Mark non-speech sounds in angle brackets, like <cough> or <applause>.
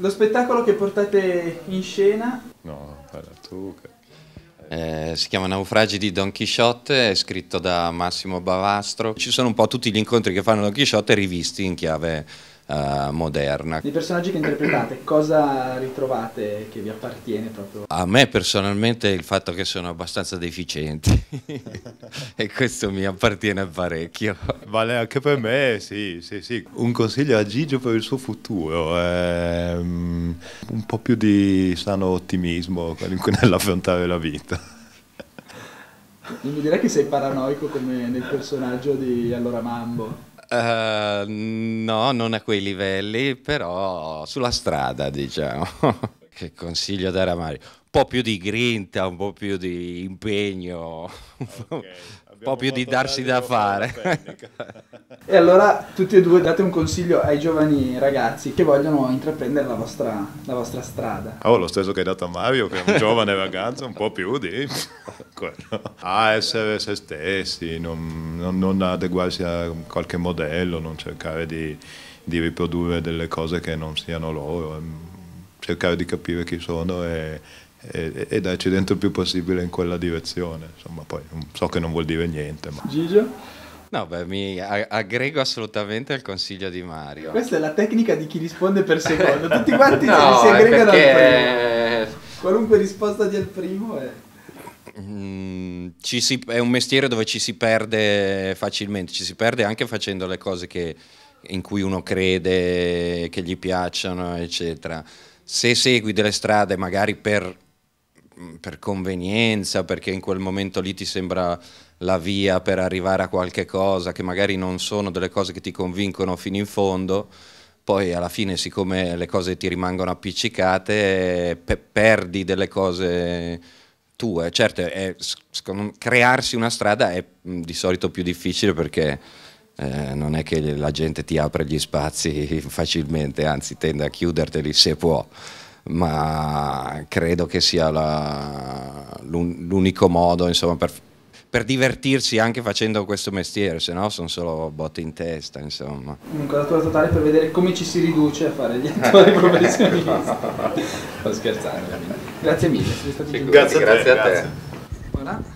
Lo spettacolo che portate in scena? No, parla tu. Eh, si chiama Naufragi di Don Chisciotte, è scritto da Massimo Bavastro. Ci sono un po' tutti gli incontri che fanno Don Chisciotte rivisti in chiave eh, moderna. Nei personaggi che interpretate, <clears throat> cosa ritrovate che vi appartiene proprio? A me personalmente il fatto che sono abbastanza deficienti <laughs> e questo mi appartiene parecchio. Vale anche per me, sì, sì, sì. Un consiglio a Gigio per il suo futuro, ehm, un po' più di sano ottimismo <laughs> nell'affrontare la vita. Non mi direi che sei paranoico come nel personaggio di Allora Mambo. Uh, no, non a quei livelli, però sulla strada, diciamo. <laughs> che consiglio dare a Mario? Un po' più di grinta, un po' più di impegno, <laughs> okay. un po' più di darsi da fare. <laughs> e allora tutti e due date un consiglio ai giovani ragazzi che vogliono intraprendere la vostra, la vostra strada. Oh, lo stesso che hai dato a Mario, che è un giovane ragazzo, un po' più di piccolo, <laughs> a essere se stessi, non, non, non adeguarsi a qualche modello, non cercare di, di, riprodurre delle cose che non siano loro, ehm, cercare di capire chi sono e, e, e darci dentro il più possibile in quella direzione. Insomma, poi so che non vuol dire niente. Ma... Gigio? No, beh, mi aggrego assolutamente al consiglio di Mario. Questa è la tecnica di chi risponde per secondo. Tutti quanti <laughs> no, si eh, aggregano perché... al primo. Qualunque risposta di al primo è mh, mm, si, è un mestiere dove ci si perde facilmente, ci si perde anche facendo le cose che, in cui uno crede, che gli piacciono, eccetera. Se segui delle strade magari per, per convenienza, perché in quel momento lì ti sembra la via per arrivare a qualche cosa, che magari non sono delle cose che ti convincono fino in fondo, poi alla fine siccome le cose ti rimangono appiccicate eh, pe perdi delle cose tue. Certo, è, secondo, crearsi una strada è mm, di solito più difficile perché eh, non è che la gente ti apre gli spazi <laughs> facilmente, anzi tende a chiuderteli se può. Ma credo che sia la, l'unico modo insomma, per, per divertirsi anche facendo questo mestiere, se no sono solo botte in testa, insomma. Un quadratura totale per vedere come ci si riduce a fare gli attori <laughs> professionisti. Sto scherzando. Grazie mille, siete stati grazie, grazie a te. Grazie. Voilà.